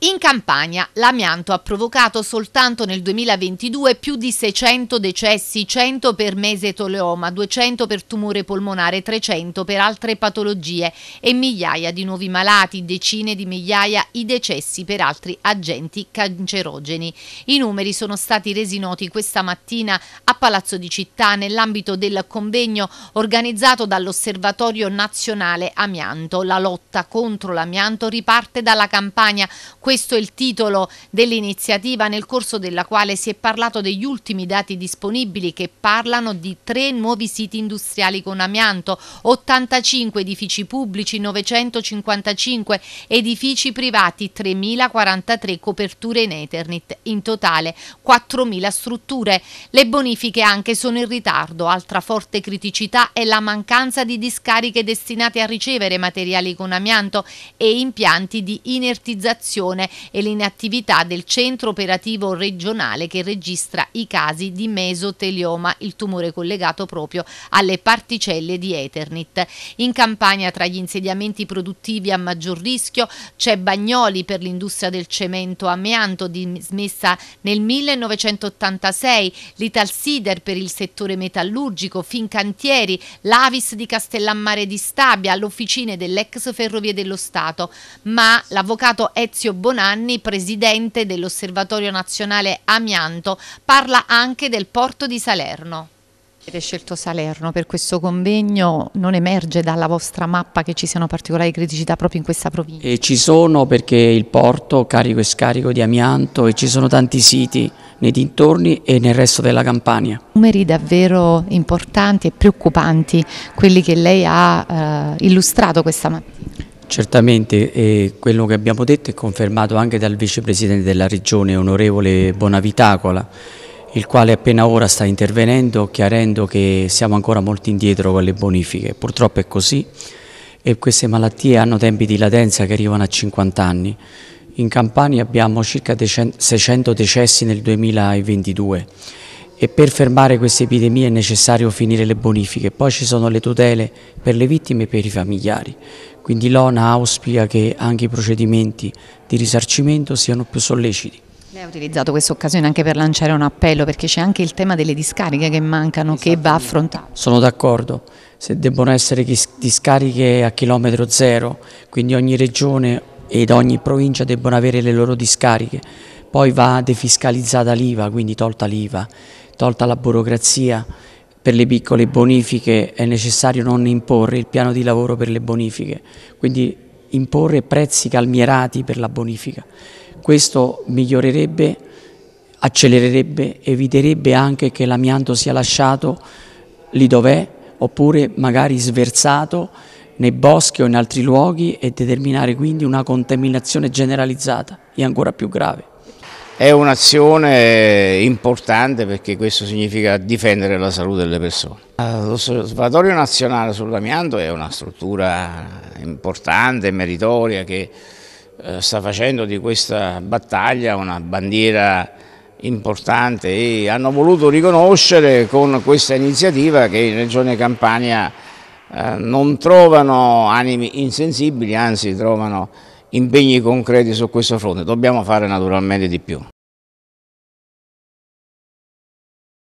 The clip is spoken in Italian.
In Campania l'amianto ha provocato soltanto nel 2022 più di 600 decessi, 100 per mese toleoma, 200 per tumore polmonare, 300 per altre patologie e migliaia di nuovi malati, decine di migliaia i decessi per altri agenti cancerogeni. I numeri sono stati resi noti questa mattina a Palazzo di Città nell'ambito del convegno organizzato dall'Osservatorio Nazionale Amianto. La lotta contro l'amianto riparte dalla Campania questo è il titolo dell'iniziativa nel corso della quale si è parlato degli ultimi dati disponibili che parlano di tre nuovi siti industriali con amianto, 85 edifici pubblici, 955 edifici privati, 3.043 coperture in Ethernet, in totale 4.000 strutture. Le bonifiche anche sono in ritardo, altra forte criticità è la mancanza di discariche destinate a ricevere materiali con amianto e impianti di inertizzazione Regione e l'inattività del centro operativo regionale che registra i casi di mesotelioma, il tumore collegato proprio alle particelle di Eternit. In campagna tra gli insediamenti produttivi a maggior rischio c'è Bagnoli per l'industria del cemento amianto dismessa nel 1986, l'Ital l'Italsider per il settore metallurgico, Fincantieri, l'Avis di Castellammare di Stabia, l'Officine dell'ex Ferrovie dello Stato, ma l'avvocato Ezio Borghese Bonanni, presidente dell'Osservatorio Nazionale Amianto, parla anche del porto di Salerno. Avete scelto Salerno per questo convegno, non emerge dalla vostra mappa che ci siano particolari criticità proprio in questa provincia? E ci sono perché il porto carico e scarico di amianto e ci sono tanti siti nei dintorni e nel resto della Campania. Numeri davvero importanti e preoccupanti quelli che lei ha eh, illustrato questa mattina. Certamente e quello che abbiamo detto è confermato anche dal Vicepresidente della Regione, onorevole Bonavitacola, il quale appena ora sta intervenendo chiarendo che siamo ancora molto indietro con le bonifiche. Purtroppo è così e queste malattie hanno tempi di latenza che arrivano a 50 anni. In Campania abbiamo circa 600 decessi nel 2022 e per fermare questa epidemia è necessario finire le bonifiche, poi ci sono le tutele per le vittime e per i familiari, quindi l'ONA auspica che anche i procedimenti di risarcimento siano più solleciti. Lei ha utilizzato questa occasione anche per lanciare un appello perché c'è anche il tema delle discariche che mancano, che va affrontato. Sono d'accordo, se debbono essere discariche a chilometro zero, quindi ogni regione ed ogni provincia debbono avere le loro discariche, poi va defiscalizzata l'IVA, quindi tolta l'IVA tolta la burocrazia per le piccole bonifiche è necessario non imporre il piano di lavoro per le bonifiche, quindi imporre prezzi calmierati per la bonifica. Questo migliorerebbe, accelererebbe, eviterebbe anche che l'amianto sia lasciato lì dov'è oppure magari sversato nei boschi o in altri luoghi e determinare quindi una contaminazione generalizzata e ancora più grave. È un'azione importante perché questo significa difendere la salute delle persone. L'Osservatorio Nazionale sull'Amianto è una struttura importante, meritoria, che eh, sta facendo di questa battaglia una bandiera importante e hanno voluto riconoscere con questa iniziativa che in Regione Campania eh, non trovano animi insensibili, anzi trovano impegni concreti su questo fronte, dobbiamo fare naturalmente di più.